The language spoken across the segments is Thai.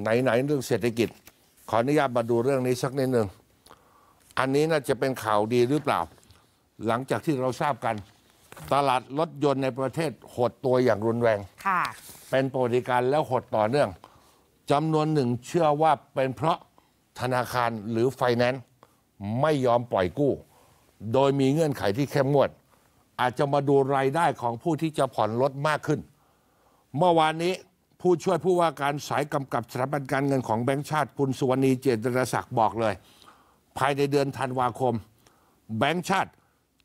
ไหนๆเรื่องเศรษฐกิจ ขออนุญาตมาดูเรื่องนี้ สักนิดหนึ่งอันนี้น่าจะเป็นข่าวดีหรือเปล่า หลังจากที่เราทราบกัน ตลาดรถยนต์ในประเทศหดตัวอย่างรุนแรงค่ะ เป็นปรติการแล้วหดต่อเนื่องจำนวนหนึ่งเชื่อว่าเป็นเพราะธนาคารหรือไฟแนนซ์ไม่ยอมปล่อยกู้ โดยมีเงื่อนไขที่เข้มงวด อาจจะมาดูรายได้ของผู้ที่จะผ่อนรถมากขึ้น เมื่อวานนี้ผู้ช่วยผู้ว่าการสายกำกับสถาบันการเงินของแบงก์ชาติคุณสุวรรณีเจตระศักดิ์บอกเลย ภายในเดือนธันวาคม แบงก์ชาติ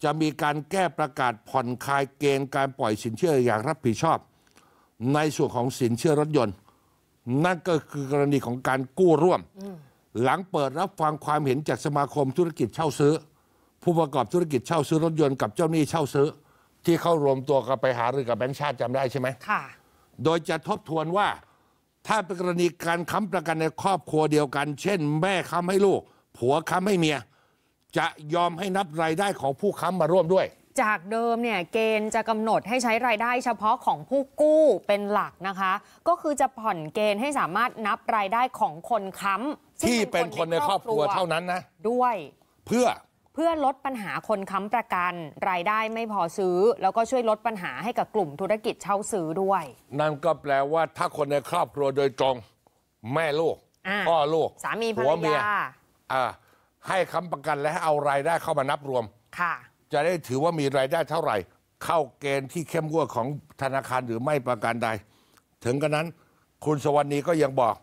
จะมีการแก้ประกาศผ่อนคลายเกณฑ์การปล่อยสินเชื่ออย่างรับผิดชอบในส่วนของสินเชื่อรถยนต์ นั่นก็คือกรณีของการกู้ร่วม หลังเปิดรับฟังความเห็นจากสมาคมธุรกิจเช่าซื้อ ผู้ประกอบธุรกิจเช่าซื้อรถยนต์กับเจ้าหนี้เช่าซื้อ ที่เข้ารวมตัวกันไปหารือกับแบงก์ชาติจำได้ใช่ไหมค่ะโดยจะทบทวนว่าถ้าเป็นกรณีการค้ำประกันในครอบครัวเดียวกัน เช่นแม่ค้ำให้ลูก ผัวค้ำให้เมีย จะยอมให้นับรายได้ของผู้ค้ำมาร่วมด้วย จากเดิมเนี่ยเกณฑ์จะกำหนดให้ใช้รายได้เฉพาะของผู้กู้เป็นหลักนะคะ ก็คือจะผ่อนเกณฑ์ให้สามารถนับรายได้ของคนค้ำที่เป็นคนในครอบครัวเท่านั้นนะ ด้วยเพื่อเพื่อลดปัญหาคนค้ำประกันรายได้ไม่พอซื้อแล้วก็ช่วยลดปัญหาให้กับกลุ่มธุรกิจเช่าซื้อด้วย นั่นก็แปลว่าถ้าคนในครอบครัวโดยตรงแม่ลูกพ่อลูกสามีภรรยาให้ค้ำประกันและเอารายได้เข้ามานับรวม ค่ะ จะได้ถือว่ามีรายได้เท่าไหร่ เข้าเกณฑ์ที่เข้มงวดของธนาคารหรือไม่ประกันใด ถึงกระนั้น คุณสวรรณีก็ยังบอก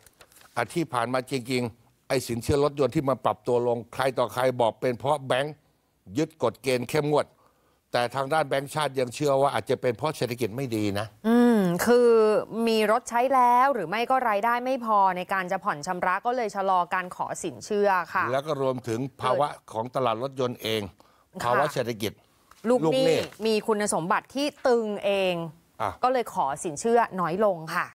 อาที่ผ่านมาจริงๆไอ้สินเชื่อรถยนต์ที่มาปรับตัวลง ใครต่อใครบอกเป็นเพราะแบงค์ยึดกฎเกณฑ์เข้มงวด แต่ทางด้านแบงค์ชาติยังเชื่อว่าอาจจะเป็นเพราะเศรษฐกิจไม่ดีนะ อืม คือมีรถใช้แล้วหรือไม่ก็รายได้ไม่พอในการจะผ่อนชำระก็เลยชะลอการขอสินเชื่อค่ะ แล้วก็รวมถึงภาวะของตลาดรถยนต์เอง ภาวะเศรษฐกิจ ลูกหนี้มีคุณสมบัติที่ตึงเองอก็เลยขอสินเชื่อน้อยลงค่ะ